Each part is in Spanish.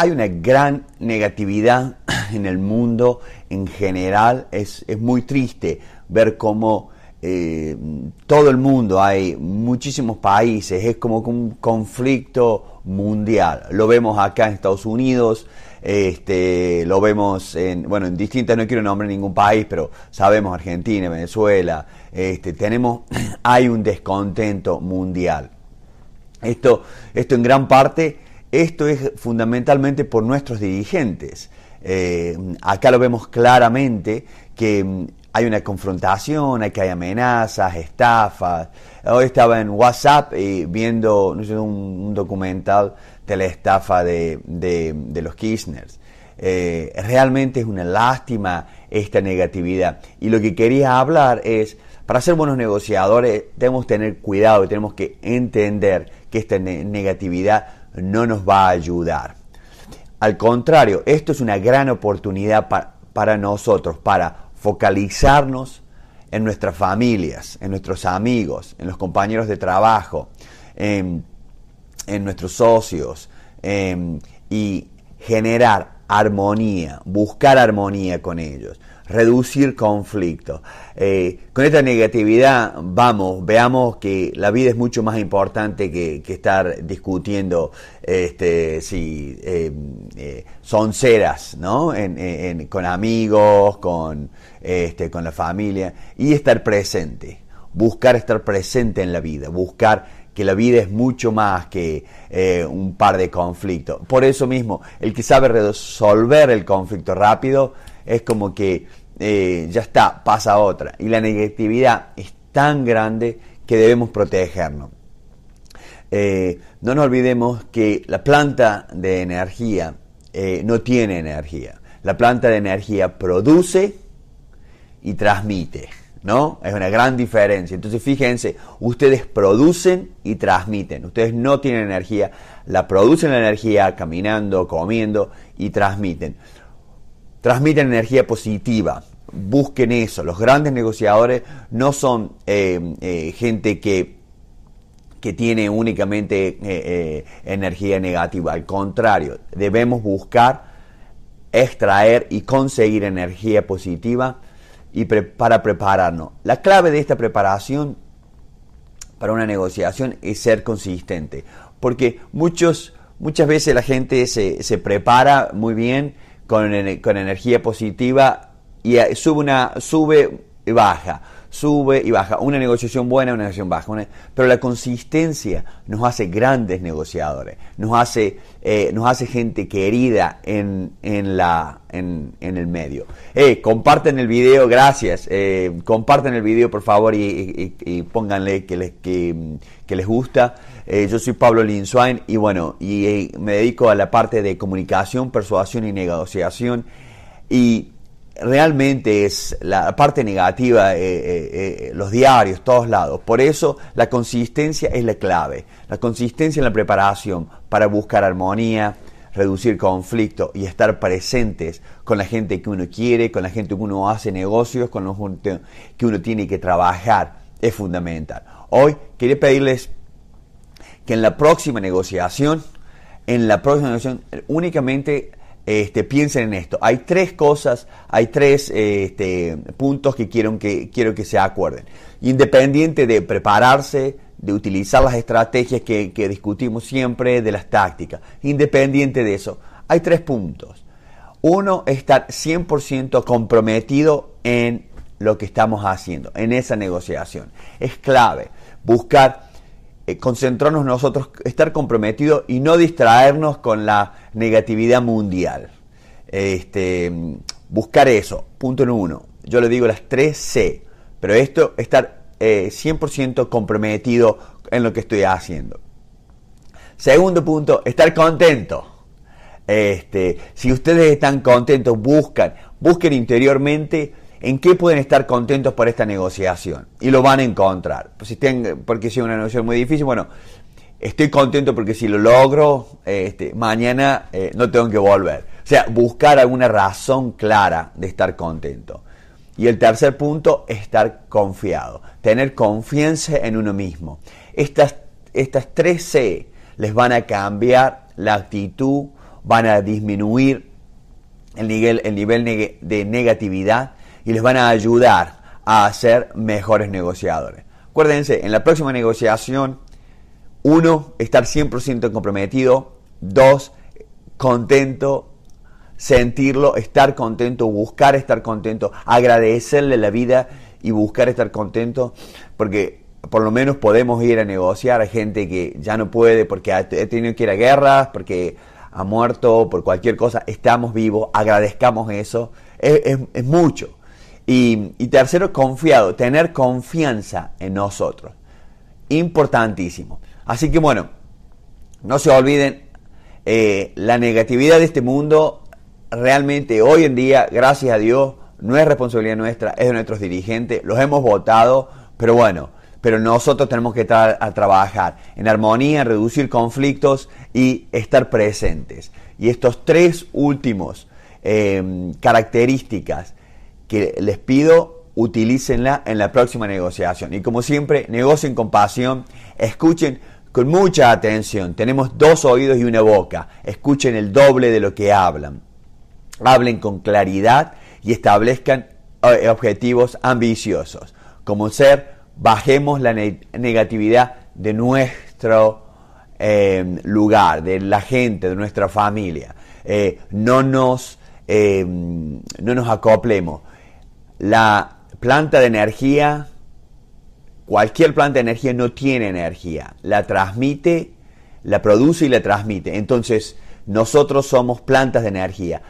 Hay una gran negatividad en el mundo en general. Es, muy triste ver cómo eh, todo el mundo, hay muchísimos países, es como un conflicto mundial. Lo vemos acá en Estados Unidos, este, lo vemos en, bueno, en distintas, no quiero nombrar ningún país, pero sabemos Argentina, Venezuela, este, tenemos, hay un descontento mundial. Esto, esto en gran parte esto es fundamentalmente por nuestros dirigentes. Eh, acá lo vemos claramente que mm, hay una confrontación, hay que hay amenazas, estafas. Hoy estaba en WhatsApp eh, viendo un, documental de la estafa de, los Kirchners. Eh, realmente es una lástima esta negatividad. Y lo que quería hablar es, para ser buenos negociadores, tenemos que tener cuidado y tenemos que entender que esta negatividad no nos va a ayudar. Al contrario, esto es una gran oportunidad para, nosotros, para focalizarnos en nuestras familias, en nuestros amigos, en los compañeros de trabajo, en, nuestros socios, em, y generar armonía, buscar armonía con ellos, reducir conflictos. Eh, con esta negatividad, vamos, veamos que la vida es mucho más importante que, estar discutiendo este, si eh, eh, son ¿no? con amigos, con, este, con la familia y estar presente buscar estar presente en la vida, buscar que la vida es mucho más que eh, un par de conflictos. Por eso mismo, el que sabe resolver el conflicto rápido es como que eh, ya está, pasa otra. Y la negatividad es tan grande que debemos protegernos. Eh, no nos olvidemos que la planta de energía no tiene energía. La planta de energía produce y transmite. ¿no? Es una gran diferencia. Entonces fíjense, ustedes producen y transmiten. Ustedes no tienen energía, la producen la energía caminando, comiendo y transmiten. Transmiten energía positiva. Busquen eso. Los grandes negociadores no son eh, eh, gente que que tiene únicamente eh, energía negativa. Al contrario, debemos buscar extraer y conseguir energía positiva y para prepararnos. La clave de esta preparación para una negociación es ser consistente, porque muchos, muchas veces la gente se, se prepara muy bien con, con energía positiva y eh, sube, una, sube y baja sube y baja. Una negociación buena, una negociación baja. pero la consistencia nos hace grandes negociadores, nos hace, eh, nos hace gente querida en, en, la, en, el medio. Eh, comparten el video, gracias. Eh, comparten el video, por favor, y, pónganle que les, que, les gusta. yo soy Pablo Linzwein y bueno, y me dedico a la parte de comunicación, persuasión y negociación. Y realmente es la parte negativa, eh, eh, eh, los diarios, todos lados. Por eso la consistencia es la clave. La consistencia en la preparación para buscar armonía, reducir conflicto y estar presentes con la gente que uno quiere, con la gente que uno hace negocios, con los gente que uno tiene que trabajar, es fundamental. Hoy quería pedirles que en la próxima negociación, en la próxima negociación únicamente este, piensen en esto. Hay tres cosas, hay tres este, puntos que quiero, que quiero que se acuerden. Independiente de prepararse, de utilizar las estrategias que, que discutimos siempre, de las tácticas. Independiente de eso, hay tres puntos. Uno, estar 100% comprometido en lo que estamos haciendo, en esa negociación. Es clave buscar eh, concentrarnos nosotros, estar comprometidos y no distraernos con la negatividad mundial. Este, buscar eso, punto en uno. Yo le digo las tres C, pero esto, estar 100% eh, comprometido en lo que estoy haciendo. Segundo punto, estar contento. Este, si ustedes están contentos, buscan, busquen interiormente en qué pueden estar contentos por esta negociación. Y lo van a encontrar. Si estén, porque si es una negociación muy difícil, bueno, estoy contento porque si lo logro, este, mañana eh, no tengo que volver. O sea, buscar alguna razón clara de estar contento. Y el tercer punto, estar confiado, tener confianza en uno mismo. Estas, estas tres C les van a cambiar la actitud, van a disminuir el nivel, el nivel de negatividad y les van a ayudar a ser mejores negociadores. Acuérdense, en la próxima negociación, uno, estar 100% comprometido, dos, contento, sentirlo, estar contento, buscar estar contento, agradecerle la vida y buscar estar contento, porque por lo menos podemos ir a negociar a gente que ya no puede porque ha tenido que ir a guerras, porque ha muerto, por cualquier cosa, estamos vivos, agradezcamos eso, es mucho. Y, tercero, confiado, tener confianza en nosotros. Importantísimo. Así que bueno, no se olviden, eh, la negatividad de este mundo realmente hoy en día, gracias a Dios, no es responsabilidad nuestra, es de nuestros dirigentes, los hemos votado, pero bueno, pero nosotros tenemos que estar a trabajar en armonía, reducir conflictos y estar presentes. Y estos tres últimos eh, características que les pido utilícenla en la próxima negociación. Y como siempre, negocien con pasión, escuchen con mucha atención. Tenemos dos oídos y una boca. Escuchen el doble de lo que hablan. Hablen con claridad y establezcan eh, objetivos ambiciosos. Como ser, bajemos la negatividad de nuestro eh, lugar, de la gente, de nuestra familia. Eh, no, nos, no nos acoplemos. La planta de energía, cualquier planta de energía no tiene energía, la transmite, la produce y la transmite. Entonces, nosotros somos plantas de energía.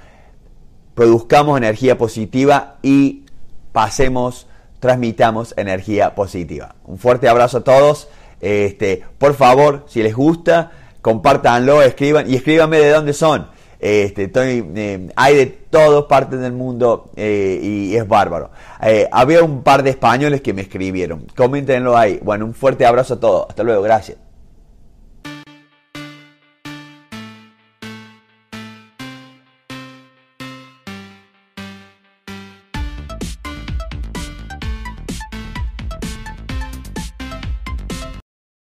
Produzcamos energía positiva y pasemos, transmitamos energía positiva. Un fuerte abrazo a todos. Este, por favor, si les gusta, compártanlo, escriban y escríbanme de dónde son este, eh, hay de todas partes del mundo eh, y es bárbaro. Eh, había un par de españoles que me escribieron. Coméntenlo ahí. Bueno, un fuerte abrazo a todos. Hasta luego, gracias.